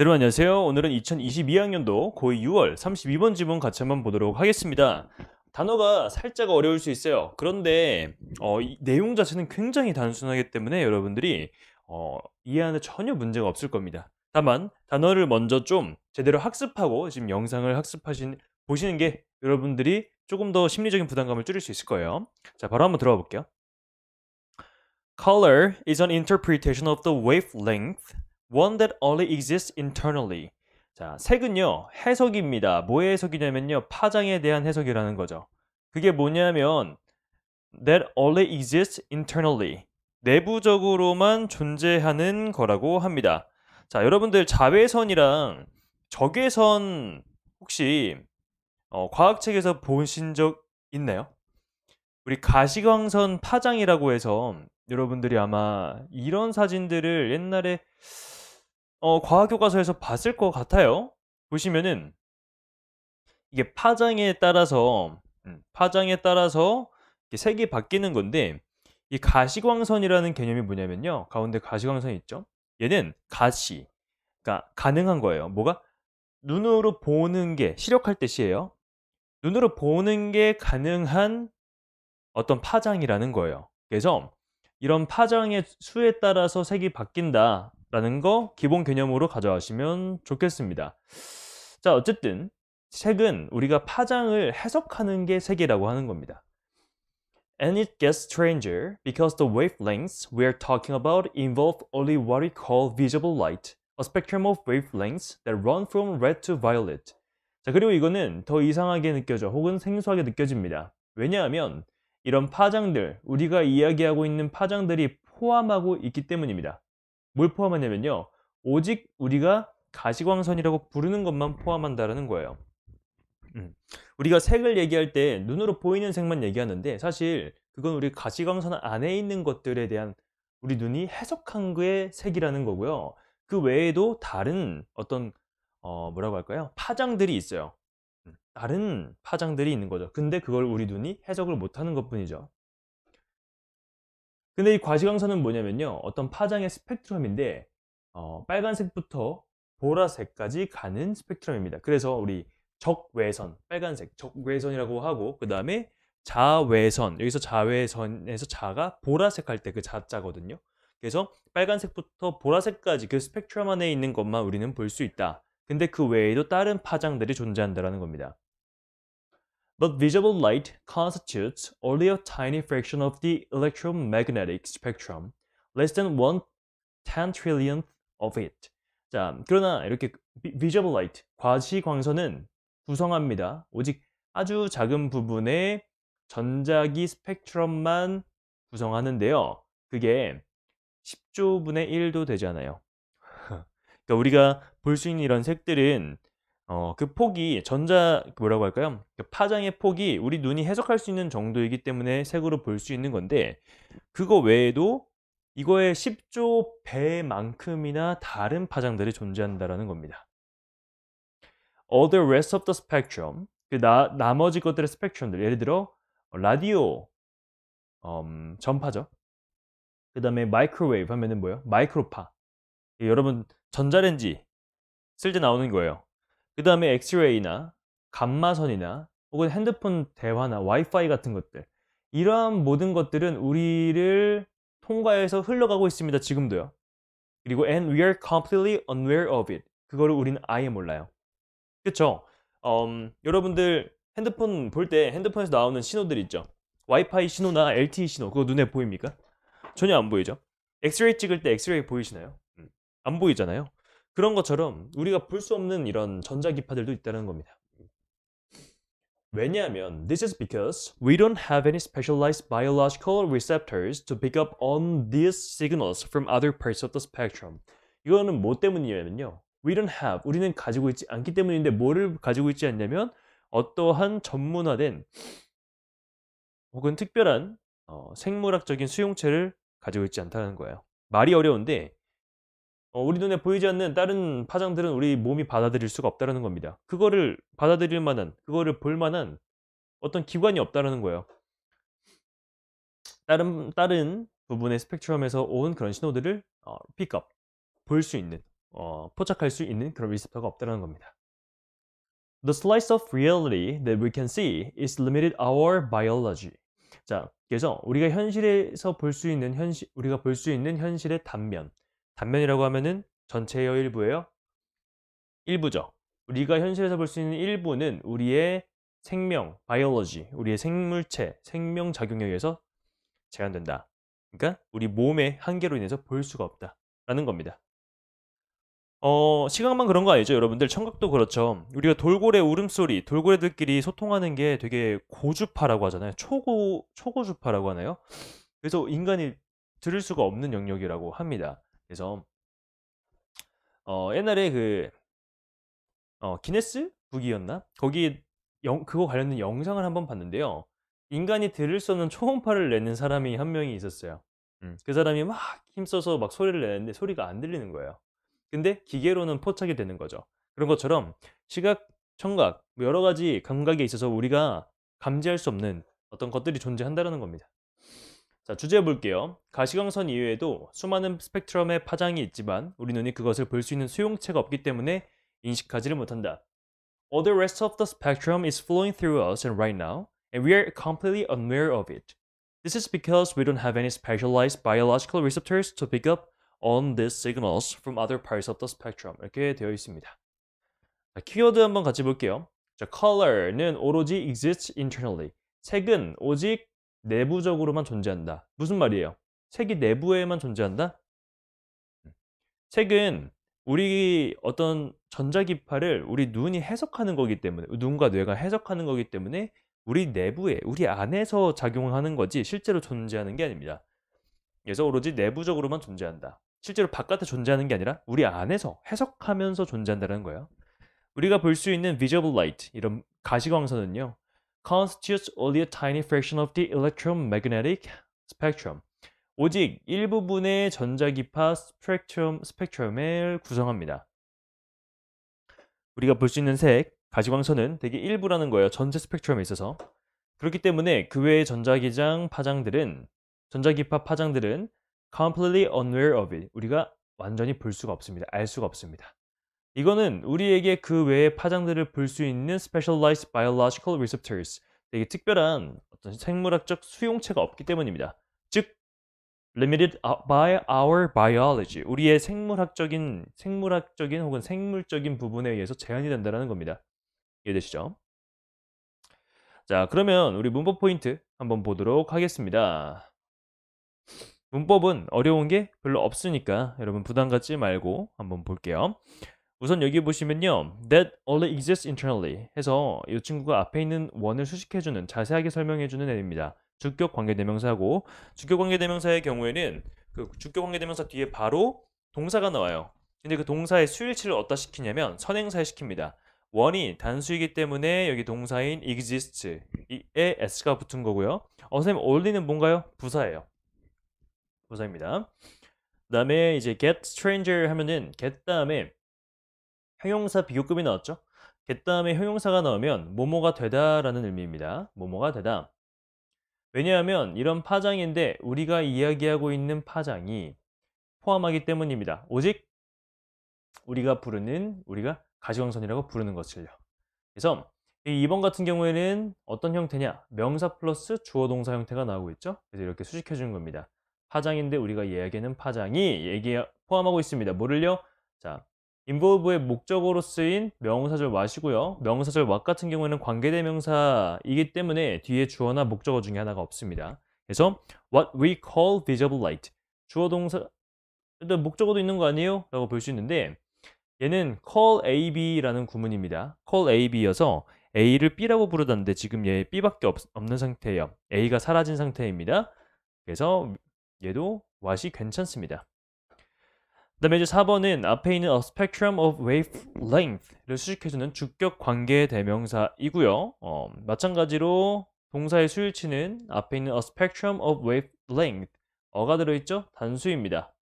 여러분 안녕하세요. 오늘은 2022학년도 고2 6월 32번 지문 같이 한번 보도록 하겠습니다. 단어가 살짝 어려울 수 있어요. 그런데 어, 내용 자체는 굉장히 단순하기 때문에 여러분들이 어, 이해하는 전혀 문제가 없을 겁니다. 다만 단어를 먼저 좀 제대로 학습하고 지금 영상을 학습하신 보시는 게 여러분들이 조금 더 심리적인 부담감을 줄일 수 있을 거예요. 자, 바로 한번 들어가 볼게요. Color is an interpretation of the wavelength one that only exists internally. 자, 색은요, 해석입니다. 뭐의 해석이냐면요, 파장에 대한 해석이라는 거죠. 그게 뭐냐면, that only exists internally. 내부적으로만 존재하는 거라고 합니다. 자, 여러분들 자외선이랑 적외선 혹시 어, 과학책에서 보신 적 있나요? 우리 가시광선 파장이라고 해서 여러분들이 아마 이런 사진들을 옛날에 어, 과학 교과서에서 봤을 것 같아요. 보시면은 이게 파장에 따라서 음, 파장에 따라서 색이 바뀌는 건데 이 가시광선이라는 개념이 뭐냐면요. 가운데 가시광선이 있죠. 얘는 가시, 그러니까 가능한 거예요. 뭐가 눈으로 보는 게 시력할 때시에요 눈으로 보는 게 가능한 어떤 파장이라는 거예요. 그래서 이런 파장의 수에 따라서 색이 바뀐다. 라는 거 기본 개념으로 가져가시면 좋겠습니다. 자, 어쨌든 책은 우리가 파장을 해석하는 게 세계라고 하는 겁니다. And it gets stranger because the wavelengths we are talking about involve only what we call visible light, a spectrum of wavelengths that run from red to violet. 자, 그리고 이거는 더 이상하게 느껴져 혹은 생소하게 느껴집니다. 왜냐하면 이런 파장들, 우리가 이야기하고 있는 파장들이 포함하고 있기 때문입니다. 뭘 포함하냐면요. 오직 우리가 가시광선이라고 부르는 것만 포함한다라는 거예요. 음. 우리가 색을 얘기할 때 눈으로 보이는 색만 얘기하는데 사실 그건 우리 가시광선 안에 있는 것들에 대한 우리 눈이 해석한 그의 색이라는 거고요. 그 외에도 다른 어떤 어 뭐라고 할까요? 파장들이 있어요. 음. 다른 파장들이 있는 거죠. 근데 그걸 우리 눈이 해석을 못하는 것뿐이죠. 근데 이 과시광선은 뭐냐면요. 어떤 파장의 스펙트럼인데 어, 빨간색부터 보라색까지 가는 스펙트럼입니다. 그래서 우리 적외선, 빨간색 적외선이라고 하고 그 다음에 자외선, 여기서 자외선에서 자가 보라색 할 때 그 자자거든요. 그래서 빨간색부터 보라색까지 그 스펙트럼 안에 있는 것만 우리는 볼 수 있다. 근데 그 외에도 다른 파장들이 존재한다는 겁니다. But visible light constitutes only a tiny fraction of the electromagnetic spectrum, less than 1 10 trillionth of it. 자, 그러나 이렇게 visible light, 과시광선은 구성합니다. 오직 아주 작은 부분의 전자기 스펙트럼만 구성하는데요. 그게 10조분의 1도 되잖아요. 그러니까 우리가 볼 수 있는 이런 색들은 어, 그 폭이 전자 그 뭐라고 할까요? 그 파장의 폭이 우리 눈이 해석할 수 있는 정도이기 때문에 색으로 볼 수 있는 건데 그거 외에도 이거의 10조 배만큼이나 다른 파장들이 존재한다라는 겁니다. o the rest of the spectrum 그 나, 나머지 것들의 스펙트럼들 예를 들어 라디오 음, 전파죠. 그 다음에 마이크로웨이브 하면은 뭐예요? 마이크로파. 여러분 전자레인지 쓸 때 나오는 거예요. 그 다음에 엑스레이나 감마선이나 혹은 핸드폰 대화나 와이파이 같은 것들 이러한 모든 것들은 우리를 통과해서 흘러가고 있습니다 지금도요 그리고 and we are completely unaware of it 그거를 우리는 아예 몰라요 그쵸? 음, 여러분들 핸드폰 볼 때 핸드폰에서 나오는 신호들 있죠 와이파이 신호나 LTE 신호 그거 눈에 보입니까? 전혀 안 보이죠 엑스레이 찍을 때 엑스레이 보이시나요? 음, 안 보이잖아요 그런 것처럼 우리가 볼 수 없는 이런 전자기파들도 있다는 겁니다. 왜냐하면 this is because we don't have any specialized biological receptors to pick up on these signals from other parts of the spectrum. 이거는 뭐 때문이냐면요. we don't have 우리는 가지고 있지 않기 때문인데 뭐를 가지고 있지 않냐면 어떠한 전문화된 혹은 특별한 어, 생물학적인 수용체를 가지고 있지 않다는 거예요. 말이 어려운데 어, 우리 눈에 보이지 않는 다른 파장들은 우리 몸이 받아들일 수가 없다는 겁니다. 그거를 받아들일 만한, 그거를 볼 만한 어떤 기관이 없다는 거예요. 다른, 다른 부분의 스펙트럼에서 온 그런 신호들을 어, 픽업, 볼 수 있는, 어, 포착할 수 있는 그런 리셉터가 없다는 겁니다. The slice of reality that we can see is limited our biology. 자, 그래서 우리가 현실에서 볼 수 있는 현실, 우리가 볼 수 있는 현실의 단면, 단면이라고 하면은 전체의 일부예요? 일부죠. 우리가 현실에서 볼 수 있는 일부는 우리의 생명, biology, 우리의 생물체, 생명작용에 의해서 제한된다. 그러니까 우리 몸의 한계로 인해서 볼 수가 없다. 라는 겁니다. 어, 시각만 그런 거 아니죠, 여러분들? 청각도 그렇죠. 우리가 돌고래 울음소리, 돌고래들끼리 소통하는 게 되게 고주파라고 하잖아요. 초고, 초고주파라고 하나요? 그래서 인간이 들을 수가 없는 영역이라고 합니다. 그래서 어, 옛날에 그 어, 기네스 북이었나? 거기 영, 그거 관련된 영상을 한번 봤는데요. 인간이 들을 수 없는 초음파를 내는 사람이 한 명이 있었어요. 음. 그 사람이 막 힘써서 막 소리를 내는데 소리가 안 들리는 거예요. 근데 기계로는 포착이 되는 거죠. 그런 것처럼 시각, 청각, 뭐 여러 가지 감각에 있어서 우리가 감지할 수 없는 어떤 것들이 존재한다는 라 겁니다. 자, 주제 볼게요. 가시광선 이외에도 수많은 스펙트럼의 파장이 있지만 우리 눈이 그것을 볼 수 있는 수용체가 없기 때문에 인식하지를 못한다. All the rest of the spectrum is flowing through us and right now, and we are completely unaware of it. This is because we don't have any specialized biological receptors to pick up on these signals from other parts of the spectrum. 이렇게 되어 있습니다. 자, 키워드 한번 같이 볼게요. 자, color는 오로지 exists internally. 색은 오직 내부적으로만 존재한다. 무슨 말이에요? 책이 내부에만 존재한다? 책은 음. 우리 어떤 전자기파를 우리 눈이 해석하는 거기 때문에 눈과 뇌가 해석하는 거기 때문에 우리 내부에 우리 안에서 작용하는 거지 실제로 존재하는 게 아닙니다. 그래서 오로지 내부적으로만 존재한다. 실제로 바깥에 존재하는 게 아니라 우리 안에서 해석하면서 존재한다는 거예요. 우리가 볼 수 있는 visible light 이런 가시광선은요. constitutes only a tiny fraction of the electromagnetic spectrum. 오직 일부분의 전자기파 스펙트럼, 스펙트럼을 구성합니다. 우리가 볼 수 있는 색, 가지광선은 되게 일부라는 거예요. 전체 스펙트럼에 있어서. 그렇기 때문에 그 외의 전자기장 파장들은 전자기파 파장들은 completely unaware of it. 우리가 완전히 볼 수가 없습니다. 알 수가 없습니다. 이거는 우리에게 그 외의 파장들을 볼 수 있는 specialized biological receptors, 되게 특별한 어떤 생물학적 수용체가 없기 때문입니다. 즉, limited by our biology, 우리의 생물학적인, 생물학적인 혹은 생물적인 부분에 의해서 제한이 된다는 겁니다. 이해되시죠? 자, 그러면 우리 문법 포인트 한번 보도록 하겠습니다. 문법은 어려운 게 별로 없으니까 여러분 부담 갖지 말고 한번 볼게요. 우선 여기 보시면요. That only exists internally 해서 이 친구가 앞에 있는 원을 수식해주는, 자세하게 설명해주는 애입니다 주격 관계대명사고 주격 관계대명사의 경우에는 그 주격 관계대명사 뒤에 바로 동사가 나와요. 근데 그 동사의 수일치를 어디다 시키냐면 선행사에 시킵니다. 원이 단수이기 때문에 여기 동사인 exist에 s가 붙은 거고요. 어, 선생님 올리는 뭔가요? 부사예요. 부사입니다. 그 다음에 이제 get stranger 하면은 get 다음에 형용사 비교급이 나왔죠? g 그 다음에 형용사가 나오면 뭐뭐가 되다라는 의미입니다. 뭐뭐가 되다. 왜냐하면 이런 파장인데 우리가 이야기하고 있는 파장이 포함하기 때문입니다. 오직 우리가 부르는 우리가 가시광선이라고 부르는 것을요. 그래서 이 2번 같은 경우에는 어떤 형태냐 명사 플러스 주어 동사 형태가 나오고 있죠. 그래서 이렇게 수식해 주는 겁니다. 파장인데 우리가 이야기하는 파장이 얘기 포함하고 있습니다. 뭐를요? 자 인볼브의 목적으로 쓰인 명사절 왓시고요 명사절 왓 같은 경우에는 관계대명사이기 때문에 뒤에 주어나 목적어 중에 하나가 없습니다. 그래서 what we call visible light 주어 동사 목적어도 있는 거 아니에요? 라고 볼 수 있는데 얘는 call AB라는 구문입니다. call AB여서 A를 B라고 부르던데 지금 얘 B밖에 없, 없는 상태예요. A가 사라진 상태입니다. 그래서 얘도 what이 괜찮습니다. 그다음에 이제 4번은 앞에 있는 a spectrum of wavelength를 수식해주는 주격 관계 대명사이고요. 어, 마찬가지로 동사의 수일치는 앞에 있는 a spectrum of wavelength 어가 들어있죠? 단수입니다.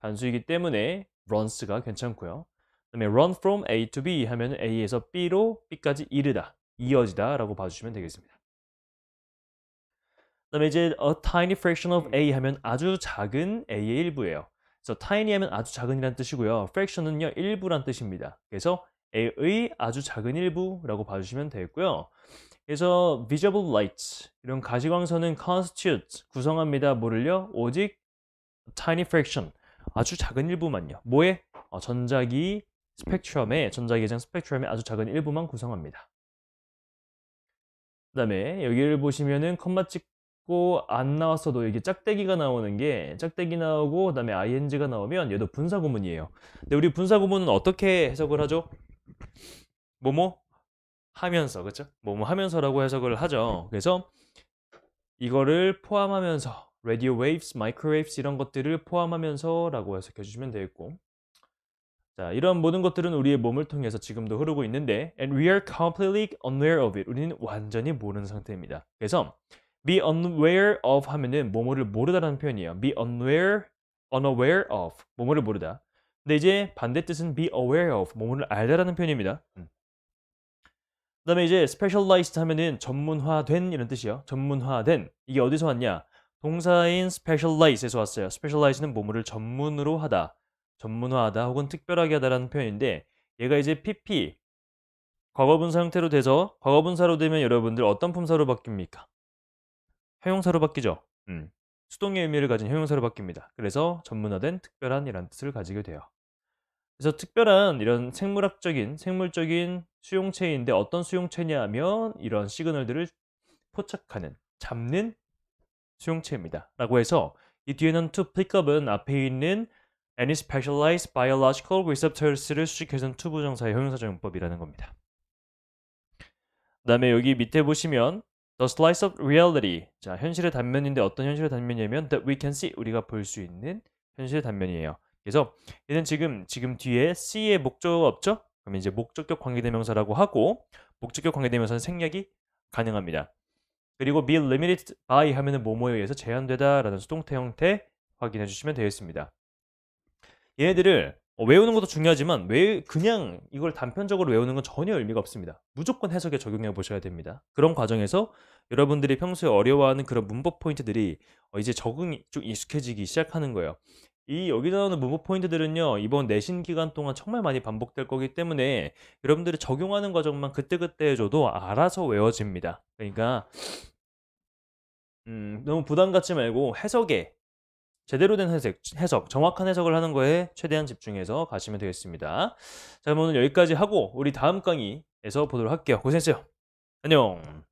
단수이기 때문에 runs가 괜찮고요. 그다음에 run from A to B 하면 A에서 B로 B까지 이르다, 이어지다라고 봐주시면 되겠습니다. 그다음에 이제 a tiny fraction of A 하면 아주 작은 A의 일부예요. 그래서 tiny하면 아주 작은이란 뜻이고요. fraction은요 일부란 뜻입니다. 그래서 a의 아주 작은 일부라고 봐주시면 되겠고요. 그래서 visible light 이런 가시광선은 constitute 구성합니다. 뭐를요? 오직 tiny fraction 아주 작은 일부만요. 뭐에? 어, 전자기 스펙트럼의 전자기 해장 스펙트럼의 아주 작은 일부만 구성합니다. 그 다음에 여기를 보시면은 컴마 찍 있고 안 나왔어도 이게 짝대기가 나오는 게 짝대기 나오고 그다음에 ing가 나오면 얘도 분사 구문이에요. 근데 우리 분사 구문은 어떻게 해석을 하죠? 뭐뭐 하면서 그렇죠? 뭐뭐 하면서라고 해석을 하죠. 그래서 이거를 포함하면서 radio waves, microwaves 이런 것들을 포함하면서라고 해석해 주시면 되겠고 자, 이런 모든 것들은 우리의 몸을 통해서 지금도 흐르고 있는데 and we are completely unaware of it. 우리는 완전히 모르는 상태입니다. 그래서 be unaware of 하면은 뭐뭐를 모르다라는 표현이에요. be unaware, unaware of 뭐뭐를 모르다. 근데 이제 반대 뜻은 be aware of 뭐뭐를 알다라는 표현입니다. 음. 그 다음에 이제 specialized 하면은 전문화된 이런 뜻이요. 전문화된 이게 어디서 왔냐? 동사인 specialize에서 왔어요. specialize는 뭐뭐를 전문으로 하다, 전문화하다 혹은 특별하게 하다라는 표현인데 얘가 이제 PP 과거분사 형태로 돼서 과거분사로 되면 여러분들 어떤 품사로 바뀝니까? 형용사로 바뀌죠. 음. 수동의 의미를 가진 형용사로 바뀝니다. 그래서 전문화된 특별한이란 뜻을 가지게 돼요. 그래서 특별한 이런 생물학적인 생물적인 수용체인데 어떤 수용체냐면 이런 시그널들을 포착하는 잡는 수용체입니다. 라고 해서 이 뒤에는 to pick up은 앞에 있는 any specialized biological receptors를 수식해준 투부정사의 형용사적 용법이라는 겁니다. 그 다음에 여기 밑에 보시면 The slice of reality. 자, 현실의 단면인데 어떤 현실의 단면이냐면 that we can see 우리가 볼 수 있는 현실의 단면이에요. 그래서 얘는 지금 지금 뒤에 see의 목적 없죠? 그럼 이제 목적격 관계대명사라고 하고 목적격 관계대명사는 생략이 가능합니다. 그리고 be limited by 하면은 뭐뭐에 의해서 제한되다라는 수동태 형태 확인해 주시면 되겠습니다. 얘네들을 어, 외우는 것도 중요하지만 왜 그냥 이걸 단편적으로 외우는 건 전혀 의미가 없습니다. 무조건 해석에 적용해 보셔야 됩니다. 그런 과정에서 여러분들이 평소에 어려워하는 그런 문법 포인트들이 어, 이제 적응이 좀 익숙해지기 시작하는 거예요. 이 여기 나오는 문법 포인트들은요 이번 내신 기간 동안 정말 많이 반복될 거기 때문에 여러분들이 적용하는 과정만 그때그때 해줘도 알아서 외워집니다. 그러니까 음, 너무 부담 갖지 말고 해석에 제대로 된 해석, 해석, 정확한 해석을 하는 거에 최대한 집중해서 가시면 되겠습니다. 자, 그럼 오늘 여기까지 하고 우리 다음 강의에서 보도록 할게요. 고생했어요. 안녕.